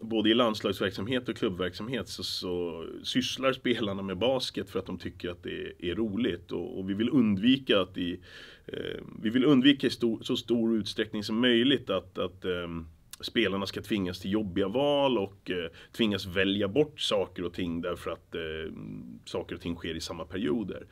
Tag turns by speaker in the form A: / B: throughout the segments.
A: både i landslagsverksamhet och klubbverksamhet så, så sysslar spelarna med basket för att de tycker att det är, är roligt. Och, och, vi vill undvika att i, eh, vi vill undvika i stor, så stor utsträckning som möjligt att, att eh, spelarna ska tvingas till jobbiga val och eh, tvingas välja bort saker och ting därför att eh, saker och ting sker i samma perioder.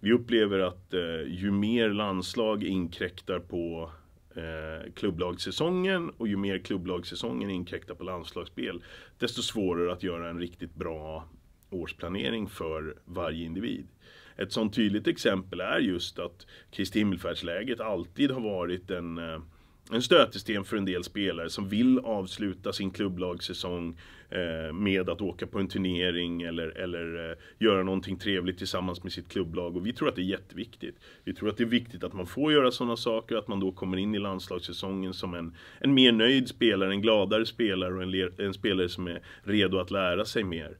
A: Vi upplever att eh, ju mer landslag inkräktar på Eh, klubblagssäsongen och ju mer klubblagssäsongen inkräktar på landslagsspel desto svårare att göra en riktigt bra årsplanering för varje individ. Ett sådant tydligt exempel är just att Kristi himmelfärdsläget alltid har varit en eh, en stötesten för en del spelare som vill avsluta sin klubblagssäsong eh, med att åka på en turnering eller, eller eh, göra någonting trevligt tillsammans med sitt klubblag. Och vi tror att det är jätteviktigt. Vi tror att det är viktigt att man får göra sådana saker, och att man då kommer in i landslagssäsongen som en, en mer nöjd spelare, en gladare spelare och en, en spelare som är redo att lära sig mer.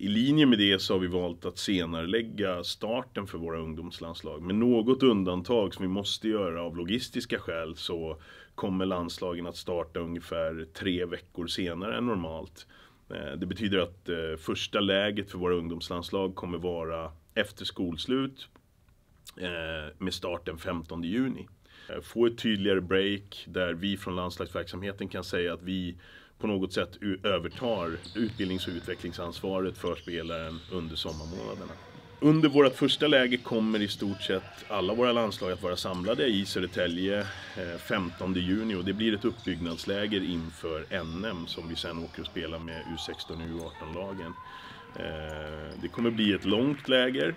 A: I linje med det så har vi valt att senarelägga starten för våra ungdomslandslag. Med något undantag som vi måste göra av logistiska skäl så kommer landslagen att starta ungefär tre veckor senare än normalt. Eh, det betyder att eh, första läget för våra ungdomslandslag kommer vara efter skolslut eh, med start den 15 juni. Eh, få ett tydligare break där vi från landslagsverksamheten kan säga att vi på något sätt övertar utbildnings och utvecklingsansvaret för spelaren under sommarmånaderna. Under vårt första läge kommer i stort sett alla våra landslag att vara samlade i Södertälje 15 eh, juni och det blir ett uppbyggnadsläger inför NM som vi sen åker och spelar med U16 och U18-lagen. Eh, det kommer bli ett långt läger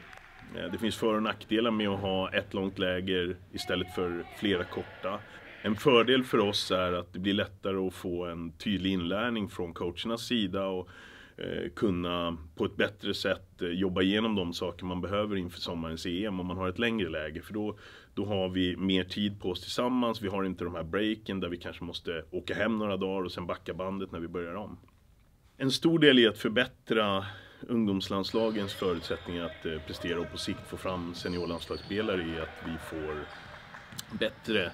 A: Eh, det finns för och nackdelar med att ha ett långt läger istället för flera korta. En fördel för oss är att det blir lättare att få en tydlig inlärning från coachernas sida och eh, kunna på ett bättre sätt eh, jobba igenom de saker man behöver inför sommarens EM om man har ett längre läger. För då, då har vi mer tid på oss tillsammans, vi har inte de här breaken där vi kanske måste åka hem några dagar och sen backa bandet när vi börjar om. En stor del i att förbättra ungdomslandslagens förutsättningar att eh, prestera och på sikt få fram seniorlandslagsspelare är att vi får bättre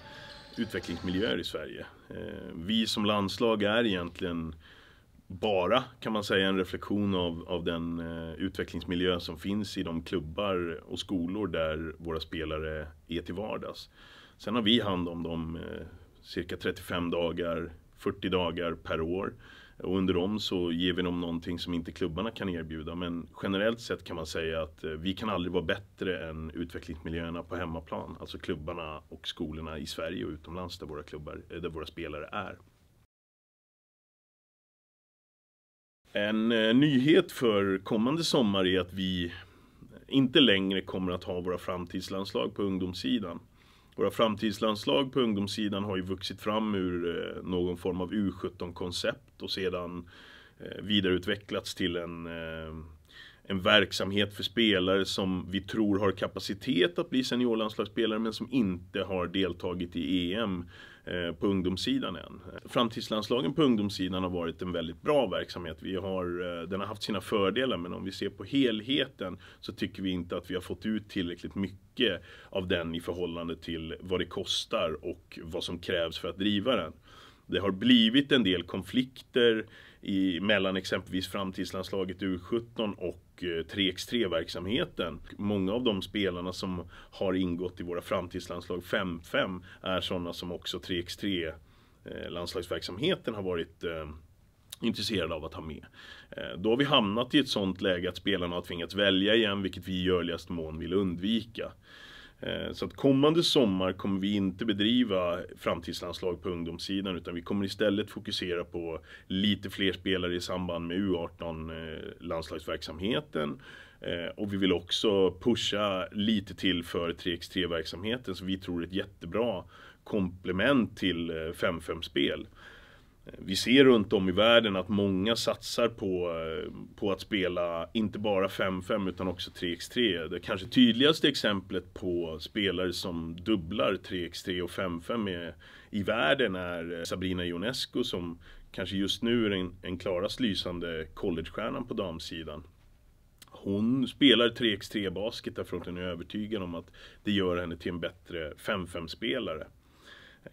A: utvecklingsmiljöer i Sverige. Eh, vi som landslag är egentligen bara, kan man säga, en reflektion av, av den eh, utvecklingsmiljö som finns i de klubbar och skolor där våra spelare är till vardags. Sen har vi hand om dem cirka 35 dagar, 40 dagar per år. Och under dem så ger vi dem någonting som inte klubbarna kan erbjuda. Men generellt sett kan man säga att eh, vi kan aldrig vara bättre än utvecklingsmiljöerna på hemmaplan. Alltså klubbarna och skolorna i Sverige och utomlands där våra, klubbar, eh, där våra spelare är. En eh, nyhet för kommande sommar är att vi inte längre kommer att ha våra framtidslandslag på ungdomssidan. Våra framtidslandslag på ungdomssidan har ju vuxit fram ur eh, någon form av U17-koncept och sedan eh, vidareutvecklats till en eh, en verksamhet för spelare som vi tror har kapacitet att bli seniorlandslagsspelare men som inte har deltagit i EM eh, på ungdomssidan än. Framtidslandslagen på ungdomssidan har varit en väldigt bra verksamhet. Vi har, eh, den har haft sina fördelar men om vi ser på helheten så tycker vi inte att vi har fått ut tillräckligt mycket av den i förhållande till vad det kostar och vad som krävs för att driva den. Det har blivit en del konflikter i, mellan exempelvis framtidslandslaget U17 och 3x3-verksamheten. Eh, Många av de spelarna som har ingått i våra framtidslandslag 5-5 är sådana som också 3x3-landslagsverksamheten eh, har varit eh, intresserade av att ha med. Då har vi hamnat i ett sådant läge att spelarna har tvingats välja igen, vilket vi i görligaste mån vill undvika. Eh, så att kommande sommar kommer vi inte bedriva framtidslandslag på ungdomssidan utan vi kommer istället fokusera på lite fler spelare i samband med U18-landslagsverksamheten. Eh, eh, och vi vill också pusha lite till för 3x3-verksamheten så vi tror det är ett jättebra komplement till 5-5-spel. Eh, vi ser runt om i världen att många satsar på, eh, på att spela inte bara 5-5 utan också 3x3. Det kanske tydligaste exemplet på spelare som dubblar 3x3 och 5-5 i världen är eh, Sabrina Ionescu som kanske just nu är den, den klarast lysande college-stjärnan på damsidan. Hon spelar 3x3 basket därför att hon är övertygad om att det gör henne till en bättre 5-5-spelare.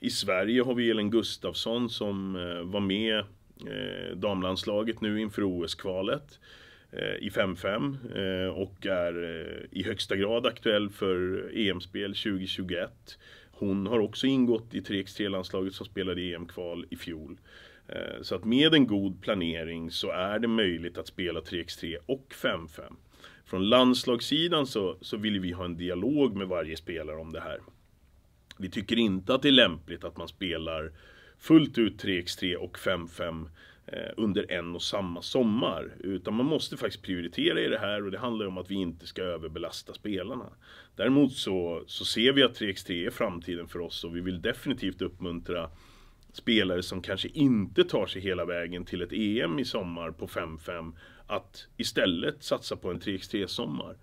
A: I Sverige har vi Elin Gustafsson som eh, var med eh, damlandslaget nu inför OS-kvalet eh, i 5-5 och är i högsta grad aktuell för EM-spel 2021. Hon har också ingått i 3x3-landslaget som spelade EM-kval i fjol. Så att med en god planering så är det möjligt att spela 3x3 och 5-5. Från landslagssidan så, så vill vi ha en dialog med varje spelare om det här. Vi tycker inte att det är lämpligt att man spelar fullt ut 3x3 och 5-5 eh, under en och samma sommar. Utan man måste faktiskt prioritera i det här och det handlar om att vi inte ska överbelasta spelarna. Däremot så, så ser vi att 3x3 är framtiden för oss och vi vill definitivt uppmuntra spelare som kanske inte tar sig hela vägen till ett EM i sommar på 5-5 att istället satsa på en 3x3-sommar.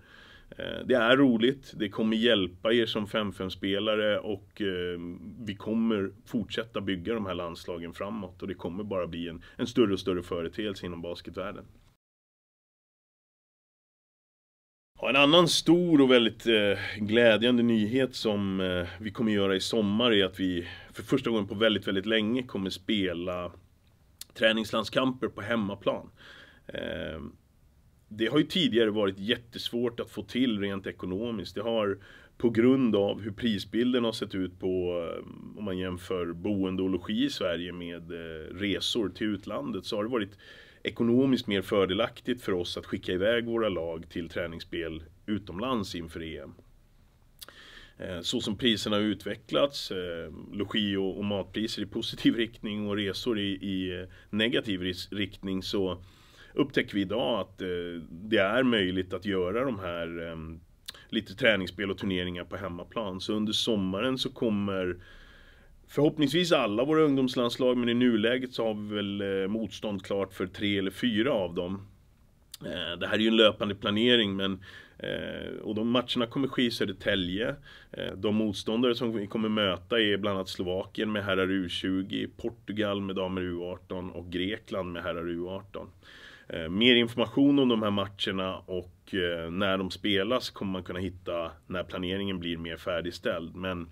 A: Eh, det är roligt, det kommer hjälpa er som 5-5-spelare och eh, vi kommer fortsätta bygga de här landslagen framåt och det kommer bara bli en, en större och större företeelse inom basketvärlden. En annan stor och väldigt eh, glädjande nyhet som vi kommer göra i sommar är att vi för första gången på väldigt, väldigt länge kommer spela träningslandskamper på hemmaplan det har ju tidigare varit jättesvårt att få till rent ekonomiskt. Det har på grund av hur prisbilden har sett ut på, eh, om man jämför boende och logi i Sverige med eh, resor till utlandet, så har det varit ekonomiskt mer fördelaktigt för oss att skicka iväg våra lag till träningsspel utomlands inför EM. Eh, så som priserna har utvecklats, logi och matpriser i positiv riktning och resor i, negativ riktning, så upptäcker vi idag att eh, det är möjligt att göra de här eh, lite träningsspel och turneringar på hemmaplan. Så under sommaren så kommer Förhoppningsvis alla våra ungdomslandslag men i nuläget så har vi väl eh, motstånd klart för tre eller fyra av dem. Det här är ju en löpande planering men och de matcherna kommer ske i Södertälje. De motståndare som vi kommer möta är bland annat Slovakien med herrar U20, Portugal med damer U18 och Grekland med herrar U18. Eh, mer information om de här matcherna och eh, när de spelas kommer man kunna hitta när planeringen blir mer färdigställd. Men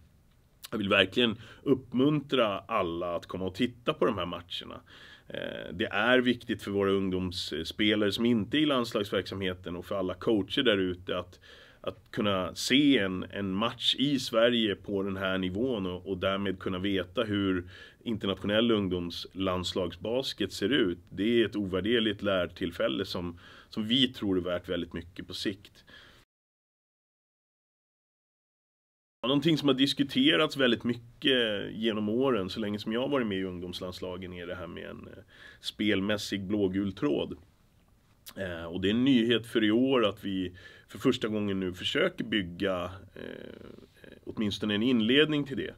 A: jag vill verkligen uppmuntra alla att komma och titta på de här matcherna. Eh, det är viktigt för våra ungdomsspelare som inte är i landslagsverksamheten och för alla coacher där ute att att kunna se en, en match i Sverige på den här nivån och, och därmed kunna veta hur internationell ungdomslandslagsbasket ser ut. Det är ett ovärderligt lärtillfälle som, som vi tror är värt väldigt mycket på sikt. Någonting som har diskuterats väldigt mycket genom åren, så länge som jag har varit med i ungdomslandslagen, är det här med en eh, spelmässig blågul tråd. Eh, och det är en nyhet för i år att vi för första gången nu försöker bygga eh, åtminstone en inledning till det.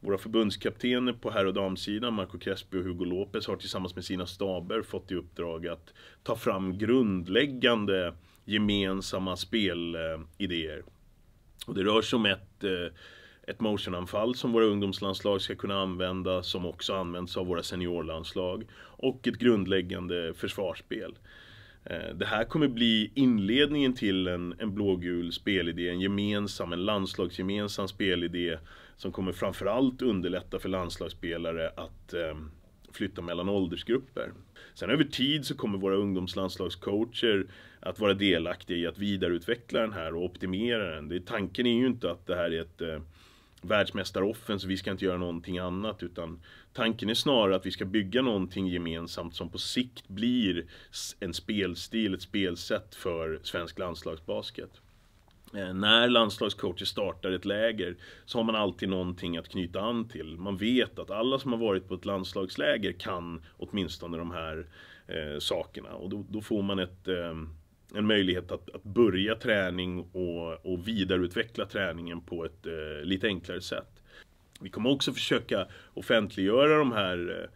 A: Våra förbundskaptener på herr och damsidan, Marco Crespi och Hugo Lopez, har tillsammans med sina staber fått i uppdrag att ta fram grundläggande gemensamma spelidéer. Och det rör sig om ett, eh, ett motionanfall som våra ungdomslandslag ska kunna använda, som också används av våra seniorlandslag, och ett grundläggande försvarsspel. Eh, det här kommer bli inledningen till en, en blågul spelidé, en gemensam, en landslagsgemensam spelidé som kommer framförallt underlätta för landslagsspelare att eh, flytta mellan åldersgrupper. Sen över tid så kommer våra ungdomslandslagscoacher att vara delaktiga i att vidareutveckla den här och optimera den. Det, tanken är ju inte att det här är ett eh, världsmästaroffensiv, vi ska inte göra någonting annat utan tanken är snarare att vi ska bygga någonting gemensamt som på sikt blir en spelstil, ett spelsätt för svensk landslagsbasket. Eh, när landslagscoacher startar ett läger så har man alltid någonting att knyta an till. Man vet att alla som har varit på ett landslagsläger kan åtminstone de här eh, sakerna och då, då får man ett eh, en möjlighet att, att börja träning och, och vidareutveckla träningen på ett eh, lite enklare sätt. Vi kommer också försöka offentliggöra de här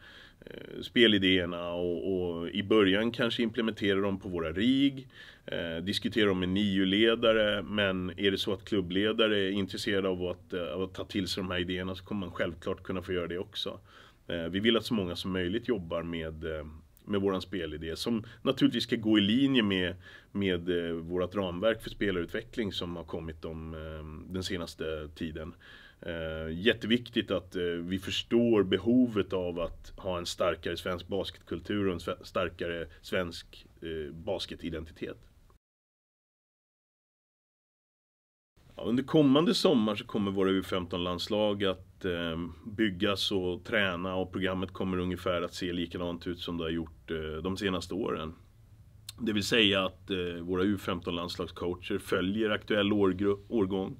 A: eh, spelidéerna och, och, i början kanske implementera dem på våra RIG, eh, diskutera dem med NIU-ledare, men är det så att klubbledare är intresserade av att, eh, av att ta till sig de här idéerna så kommer man självklart kunna få göra det också. Eh, vi vill att så många som möjligt jobbar med eh, med våran spelidé som naturligtvis ska gå i linje med, med eh, vårt ramverk för spelarutveckling som har kommit de, eh, den senaste tiden. Eh, jätteviktigt att vi förstår behovet av att ha en starkare svensk basketkultur och en starkare svensk basketidentitet. Ja, under kommande sommar så kommer våra U15-landslag att eh, byggas och träna och programmet kommer ungefär att se likadant ut som det har gjort eh, de senaste åren. Det vill säga att eh, våra U15-landslagscoacher följer aktuell årgrupp, årgång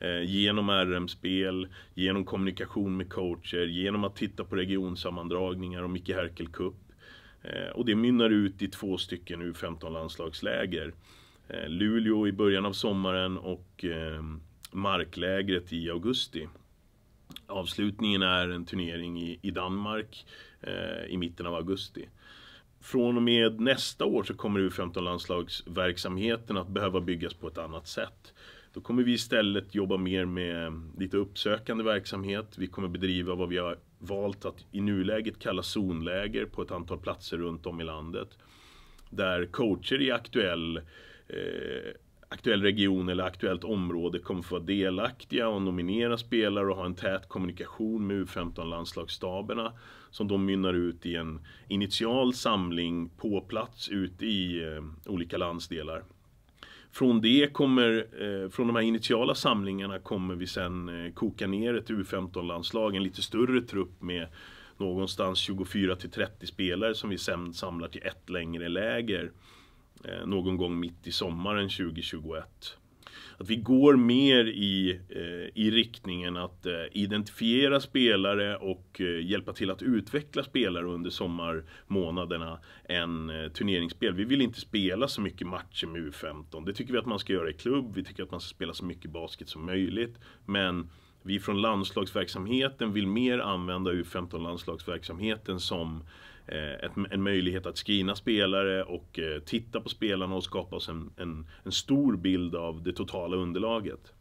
A: eh, genom RM-spel, genom kommunikation med coacher, genom att titta på regionsammandragningar och Micke Herkel Cup. Eh, och det mynnar ut i två stycken U15-landslagsläger. Eh, Luleå i början av sommaren och eh, marklägret i augusti. Avslutningen är en turnering i, Danmark eh, i mitten av augusti. Från och med nästa år så kommer U15-landslagsverksamheten att behöva byggas på ett annat sätt. Då kommer vi istället jobba mer med lite uppsökande verksamhet. Vi kommer bedriva vad vi har valt att i nuläget kalla zonläger på ett antal platser runt om i landet. Där coacher är aktuella Eh, aktuell region eller aktuellt område kommer få vara delaktiga och nominera spelare och ha en tät kommunikation med U15-landslagsstaberna som då mynnar ut i en initial samling på plats ute i eh, olika landsdelar. Från, det kommer, eh, från de här initiala samlingarna kommer vi sen eh, koka ner ett U15-landslag, en lite större trupp med någonstans 24 till 30 spelare som vi sen samlar till ett längre läger Eh, någon gång mitt i sommaren 2021. Att vi går mer i, eh, i riktningen att eh, identifiera spelare och hjälpa till att utveckla spelare under sommarmånaderna än turneringsspel. Vi vill inte spela så mycket matcher med U15. Det tycker vi att man ska göra i klubb. Vi tycker att man ska spela så mycket basket som möjligt. Men vi från landslagsverksamheten vill mer använda U15-landslagsverksamheten som Eh, ett, en möjlighet att screena spelare och eh, titta på spelarna och skapa oss en, en, en stor bild av det totala underlaget.